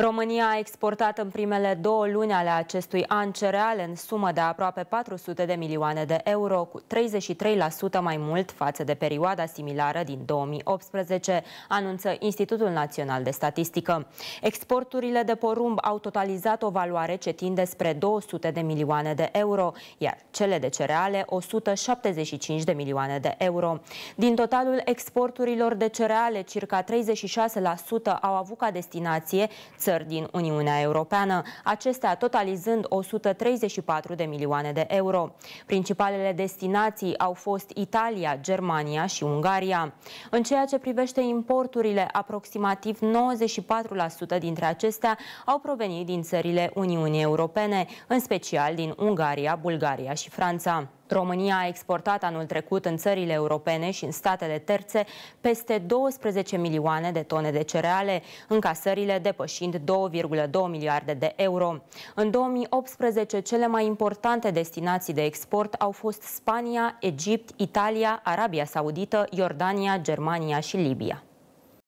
România a exportat în primele două luni ale acestui an cereale în sumă de aproape 400 de milioane de euro, cu 33% mai mult față de perioada similară din 2018, anunță Institutul Național de Statistică. Exporturile de porumb au totalizat o valoare ce tinde spre 200 de milioane de euro, iar cele de cereale 175 de milioane de euro. Din totalul exporturilor de cereale, circa 36% au avut ca destinație țări din Uniunea Europeană, acestea totalizând 134 de milioane de euro. Principalele destinații au fost Italia, Germania și Ungaria. În ceea ce privește importurile, aproximativ 94% dintre acestea au provenit din țările Uniunii Europene, în special din Ungaria, Bulgaria și Franța. România a exportat anul trecut în țările europene și în statele terțe peste 12 milioane de tone de cereale, încasările depășind 2,2 miliarde de euro. În 2018, cele mai importante destinații de export au fost Spania, Egipt, Italia, Arabia Saudită, Iordania, Germania și Libia.